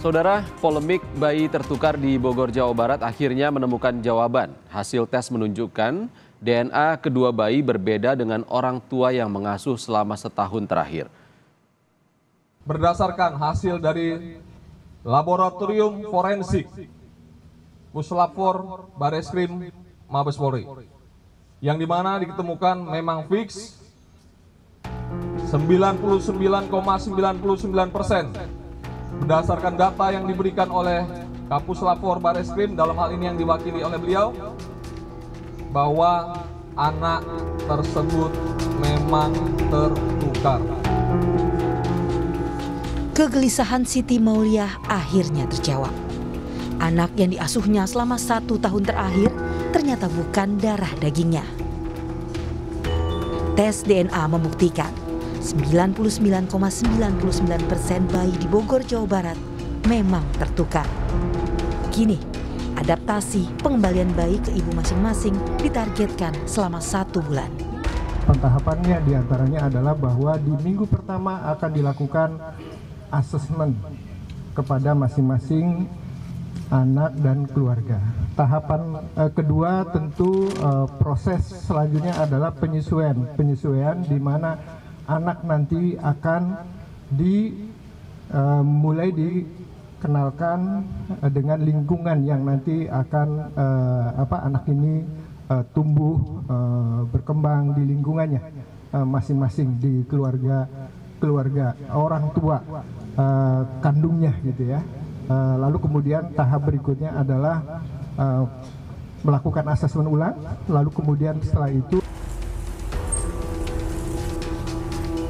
Saudara, polemik bayi tertukar di Bogor, Jawa Barat akhirnya menemukan jawaban. Hasil tes menunjukkan DNA kedua bayi berbeda dengan orang tua yang mengasuh selama setahun terakhir. Berdasarkan hasil dari Laboratorium Forensik Puslapor Bareskrim Mabes Polri, yang dimana diketemukan memang fix 99,99 persen ,99 berdasarkan data yang diberikan oleh Kapus Lapor Bareskrim dalam hal ini yang diwakili oleh beliau bahwa anak tersebut memang tertukar. Kegelisahan Siti Mauliah akhirnya terjawab. Anak yang diasuhnya selama satu tahun terakhir ternyata bukan darah dagingnya. Tes DNA membuktikan 99,99 persen ,99 bayi di Bogor, Jawa Barat memang tertukar. Kini, adaptasi pengembalian bayi ke ibu masing-masing ditargetkan selama satu bulan. Pentahapannya diantaranya adalah bahwa di minggu pertama akan dilakukan asesmen kepada masing-masing anak dan keluarga. Tahapan eh, kedua tentu eh, proses selanjutnya adalah penyesuaian, penyesuaian di mana anak nanti akan dimulai eh, dikenalkan eh, dengan lingkungan yang nanti akan eh, apa anak ini tumbuh berkembang di lingkungannya masing-masing di keluarga keluarga orang tua kandungnya gitu ya lalu kemudian tahap berikutnya adalah melakukan asesmen ulang lalu kemudian setelah itu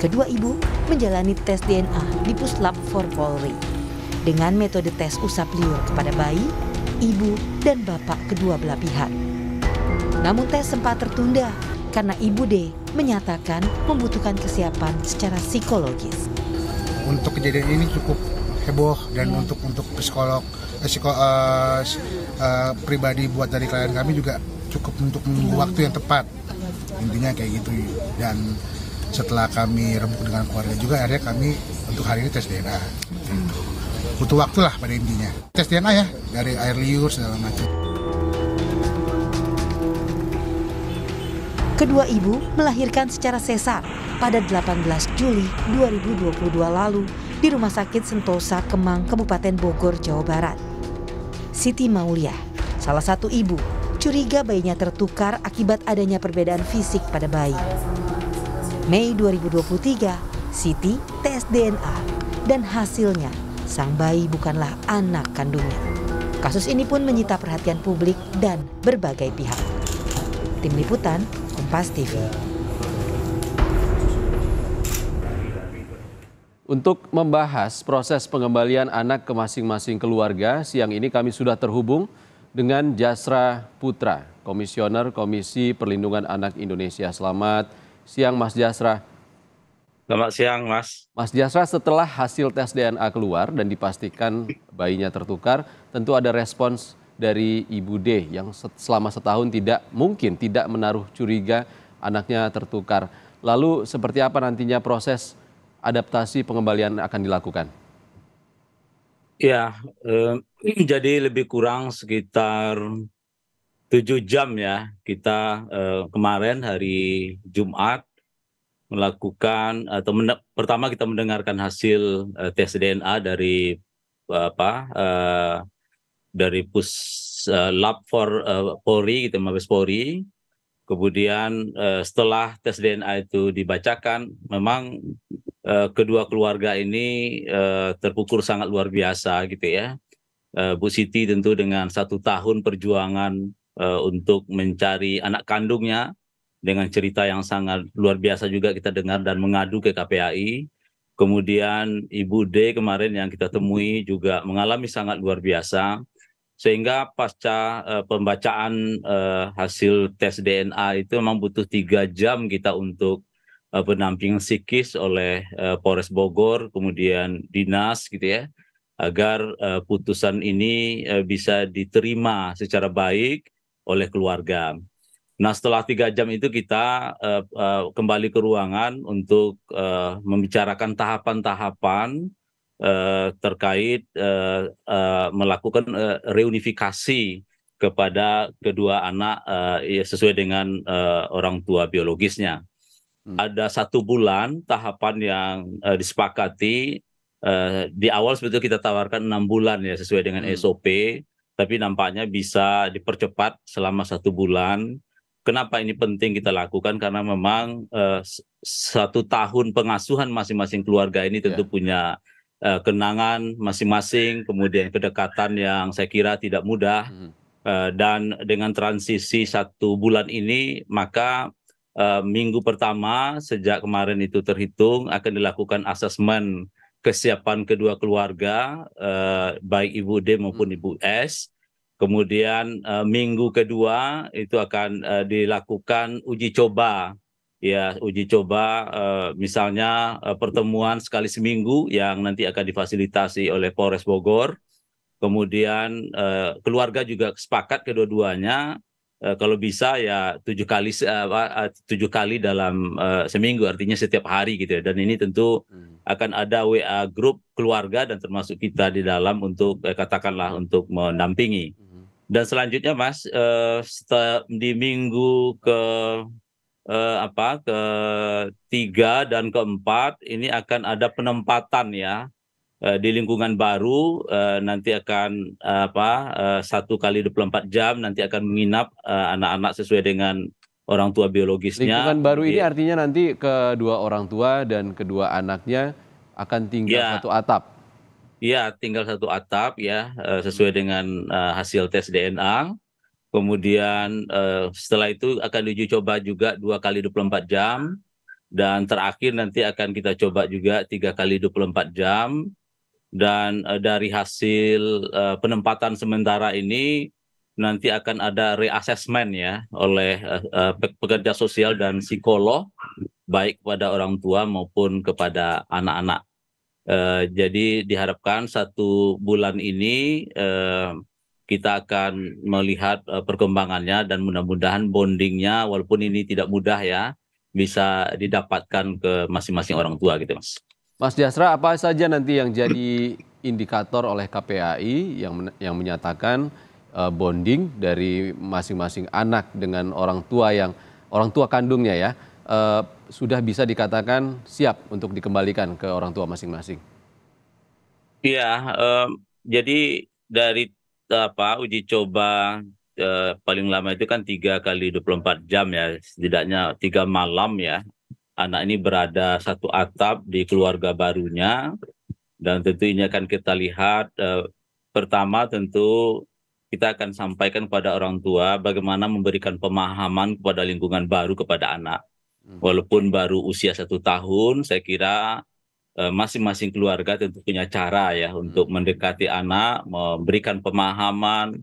Kedua ibu menjalani tes DNA di puslap for Polri. Dengan metode tes usap liur kepada bayi, ibu, dan bapak kedua belah pihak. Namun tes sempat tertunda karena Ibu D menyatakan membutuhkan kesiapan secara psikologis. Untuk kejadian ini cukup heboh dan hmm. untuk untuk psikolog eh, psikolog uh, eh, uh, eh, pribadi buat dari klien kami juga cukup untuk menunggu iya. waktu yang tepat intinya kayak gitu dan setelah kami rembuk dengan keluarga juga akhirnya kami untuk hari ini tes DNA hmm. butuh waktu lah pada intinya tes DNA ya dari air liur segala macam Kedua ibu melahirkan secara sesar pada 18 Juli 2022 lalu di Rumah Sakit Sentosa Kemang, Kabupaten Bogor, Jawa Barat. Siti Maulia, salah satu ibu, curiga bayinya tertukar akibat adanya perbedaan fisik pada bayi. Mei 2023, Siti tes DNA dan hasilnya sang bayi bukanlah anak kandungnya. Kasus ini pun menyita perhatian publik dan berbagai pihak. Tim Liputan, Kompas TV. Untuk membahas proses pengembalian anak ke masing-masing keluarga, siang ini kami sudah terhubung dengan Jasra Putra, Komisioner Komisi Perlindungan Anak Indonesia. Selamat siang Mas Jasra. Selamat siang Mas. Mas Jasra, setelah hasil tes DNA keluar dan dipastikan bayinya tertukar, tentu ada respons dari Ibu D yang selama setahun tidak mungkin tidak menaruh curiga anaknya tertukar. Lalu seperti apa nantinya proses adaptasi pengembalian akan dilakukan? Ya, eh, jadi lebih kurang sekitar tujuh jam ya kita uh, kemarin hari Jumat melakukan atau pertama kita mendengarkan hasil uh, tes DNA dari eh, apa uh, dari pus uh, lab for uh, Polri gitu Mabes Polri kemudian uh, setelah tes DNA itu dibacakan memang uh, kedua keluarga ini uh, terpukul sangat luar biasa gitu ya Bu Siti tentu dengan satu tahun perjuangan uh, untuk mencari anak kandungnya dengan cerita yang sangat luar biasa juga kita dengar dan mengadu ke KPAI. Kemudian Ibu D kemarin yang kita temui juga mengalami sangat luar biasa sehingga pasca uh, pembacaan uh, hasil tes DNA itu memang butuh tiga jam kita untuk uh, psikis oleh uh, Polres Bogor kemudian dinas gitu ya agar uh, putusan ini uh, bisa diterima secara baik oleh keluarga. Nah setelah tiga jam itu kita uh, uh, kembali ke ruangan untuk uh, membicarakan tahapan-tahapan uh, terkait uh, uh, melakukan uh, reunifikasi kepada kedua anak uh, ya sesuai dengan uh, orang tua biologisnya. Hmm. Ada satu bulan tahapan yang uh, disepakati uh, di awal sebetulnya kita tawarkan enam bulan ya sesuai dengan hmm. SOP tapi nampaknya bisa dipercepat selama satu bulan. Kenapa ini penting kita lakukan? Karena memang uh, satu tahun pengasuhan masing-masing keluarga ini iya. tentu yeah. punya uh, kenangan masing-masing, kemudian kedekatan yang saya kira tidak mudah. Hmm. Uh, dan dengan transisi satu bulan ini, maka minggu pertama sejak kemarin itu terhitung akan dilakukan asesmen kesiapan kedua keluarga eh, baik Ibu D maupun hmm. Ibu S. Kemudian eh, minggu kedua itu akan eh, dilakukan uji coba ya uji coba eh, misalnya eh, pertemuan sekali seminggu yang nanti akan difasilitasi oleh Polres Bogor. Kemudian eh, keluarga juga sepakat kedua-duanya Eh, kalau bisa ya tujuh kali eh, eh, tujuh kali dalam seminggu artinya setiap hari gitu ya dan ini tentu hmm. akan ada WA grup keluarga dan termasuk kita di dalam untuk katakanlah untuk mendampingi hmm. dan selanjutnya Mas di minggu ke apa ke tiga dan keempat ini akan ada penempatan ya Eh, di lingkungan baru eh, nanti akan eh, apa satu kali 24 jam nanti akan menginap anak-anak sesuai dengan orang tua biologisnya. Lingkungan baru ini iya. artinya nanti kedua orang tua dan kedua anaknya akan tinggal ya. satu atap. Iya, tinggal satu atap ya sesuai dengan hasil tes DNA. Kemudian setelah itu akan diuji coba juga dua kali 24 jam dan terakhir nanti akan kita coba juga tiga kali 24 jam dan eh, dari hasil eh, penempatan sementara ini nanti akan ada reassessment ya oleh eh, pekerja sosial dan psikolog baik kepada orang tua maupun kepada anak-anak. Jadi diharapkan satu bulan ini kita akan melihat perkembangannya dan mudah-mudahan bondingnya walaupun ini tidak mudah ya bisa didapatkan ke masing-masing orang tua gitu mas. Mas Jasra, apa saja nanti yang jadi indikator oleh KPAI yang yang menyatakan uh, bonding dari masing-masing anak dengan orang tua yang orang tua kandungnya ya uh, sudah bisa dikatakan siap untuk dikembalikan ke orang tua masing-masing? Iya, uh, jadi dari apa uji coba uh, paling lama itu kan tiga kali 24 jam ya setidaknya tiga malam ya anak ini berada satu atap di keluarga barunya dan tentu ini akan kita lihat eh, pertama tentu kita akan sampaikan kepada orang tua bagaimana memberikan pemahaman kepada lingkungan baru kepada anak. Hmm. Walaupun baru usia satu tahun, saya kira eh, masing-masing keluarga tentu punya cara ya hmm. untuk mendekati anak, memberikan pemahaman,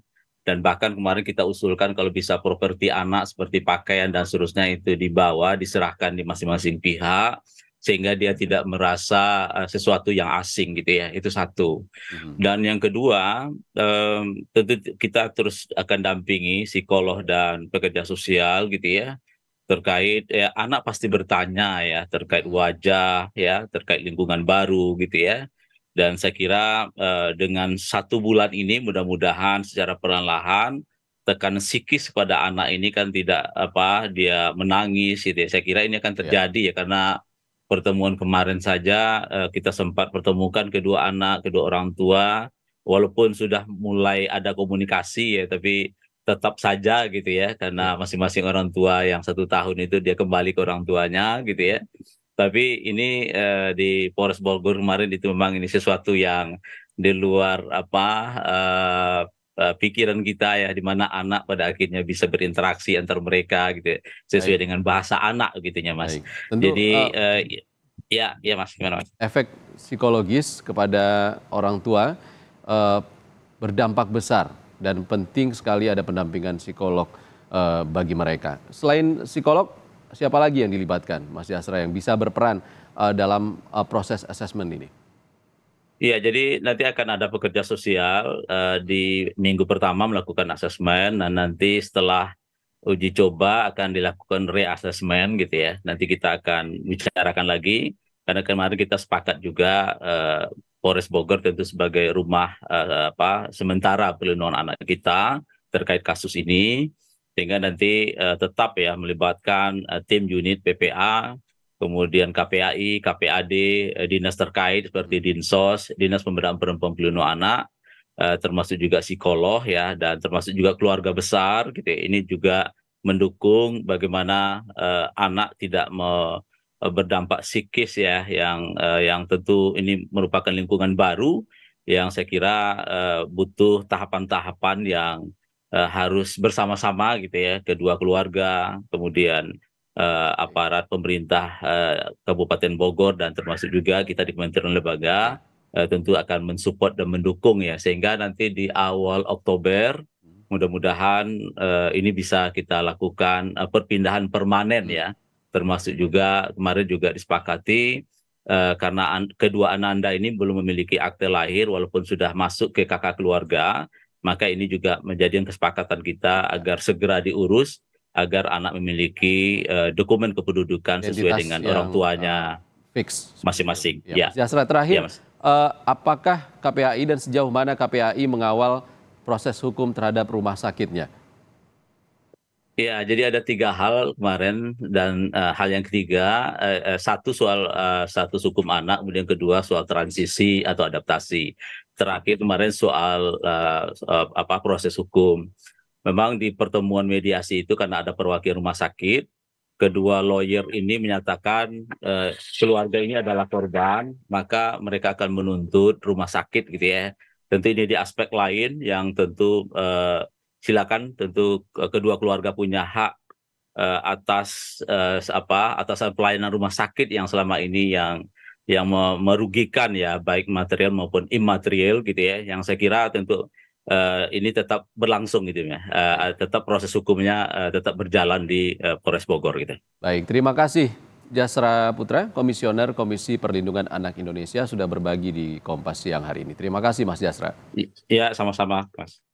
dan bahkan kemarin kita usulkan kalau bisa properti anak seperti pakaian dan seterusnya itu dibawa diserahkan di masing-masing pihak sehingga dia hmm. tidak merasa eh, sesuatu yang asing gitu ya itu satu hmm. dan yang kedua tentu kita terus akan dampingi psikolog dan pekerja sosial gitu ya terkait ya anak pasti bertanya ya terkait wajah ya terkait lingkungan baru gitu ya dan saya kira eh, dengan satu bulan ini mudah-mudahan secara perlahan-lahan tekan psikis pada anak ini kan tidak apa dia menangis gitu. Ya. Saya kira ini akan ya. terjadi ya, ya karena pertemuan kemarin saja eh, kita sempat pertemukan kedua anak, kedua orang tua walaupun sudah mulai ada komunikasi ya tapi tetap saja gitu ya karena ya. masing-masing orang tua yang satu tahun itu dia kembali ke orang tuanya gitu ya tapi ini eh, di Polres Bogor kemarin itu memang ini sesuatu yang di luar apa eh, eh, pikiran kita ya di mana anak pada akhirnya bisa berinteraksi antar mereka gitu ya, sesuai Baik. dengan bahasa anak gitu ya Mas. Tentu, Jadi uh, eh, ya ya Mas gimana Mas? Efek psikologis kepada orang tua eh, berdampak besar dan penting sekali ada pendampingan psikolog eh, bagi mereka. Selain psikolog siapa lagi yang dilibatkan, Mas Yasra? yang bisa berperan uh, dalam uh, proses asesmen ini? Iya, jadi nanti akan ada pekerja sosial uh, di minggu pertama melakukan asesmen, dan nanti setelah uji coba akan dilakukan reassessment gitu ya. Nanti kita akan bicarakan lagi karena kemarin kita sepakat juga uh, Polres Bogor tentu sebagai rumah uh, apa sementara perlindungan anak kita terkait kasus ini sehingga nanti uh, tetap ya melibatkan uh, tim unit PPA kemudian KPAI, KPAD, uh, eh, dinas terkait seperti hmm. Dinsos, Dinas Pemberdayaan Perempuan Pelindung Anak, uh, termasuk juga psikolog ya dan termasuk juga keluarga besar gitu. Ya. Ini juga mendukung bagaimana uh, anak tidak me berdampak psikis ya yang uh, yang tentu ini merupakan lingkungan baru yang saya kira uh, butuh tahapan-tahapan yang uh, harus bersama-sama gitu ya kedua keluarga kemudian uh, aparat pemerintah uh, Kabupaten Bogor dan termasuk juga kita di Kementerian Lembaga uh, tentu akan mensupport dan mendukung ya sehingga nanti di awal Oktober mudah-mudahan uh, ini bisa kita lakukan uh, perpindahan permanen ya termasuk juga kemarin juga disepakati Uh, karena an kedua ananda ini belum memiliki akte lahir walaupun sudah masuk ke kakak keluarga maka ini juga menjadi kesepakatan kita agar segera diurus agar anak memiliki uh, dokumen kependudukan Identitas sesuai dengan yang, orang tuanya uh, fix masing-masing. Ya. ya. Jasra terakhir, ya, mas. uh, apakah KPAI dan sejauh mana KPAI mengawal proses hukum terhadap rumah sakitnya? Ya, jadi ada tiga hal kemarin dan uh, hal yang ketiga uh, satu soal uh, status hukum anak, kemudian kedua soal transisi atau adaptasi terakhir kemarin soal uh, apa proses hukum. Memang di pertemuan mediasi itu karena ada perwakilan rumah sakit, kedua lawyer ini menyatakan uh, keluarga ini adalah korban, maka mereka akan menuntut rumah sakit gitu ya. Tentu ini di aspek lain yang tentu uh, silakan tentu kedua keluarga punya hak uh, atas uh, apa atas pelayanan rumah sakit yang selama ini yang yang merugikan ya baik material maupun imaterial gitu ya yang saya kira tentu uh, ini tetap berlangsung gitu ya uh, tetap proses hukumnya uh, tetap berjalan di uh, Polres Bogor gitu. Baik, terima kasih Jasra Putra, Komisioner Komisi Perlindungan Anak Indonesia sudah berbagi di Kompas siang hari ini. Terima kasih Mas Jasra. Iya, sama-sama Mas.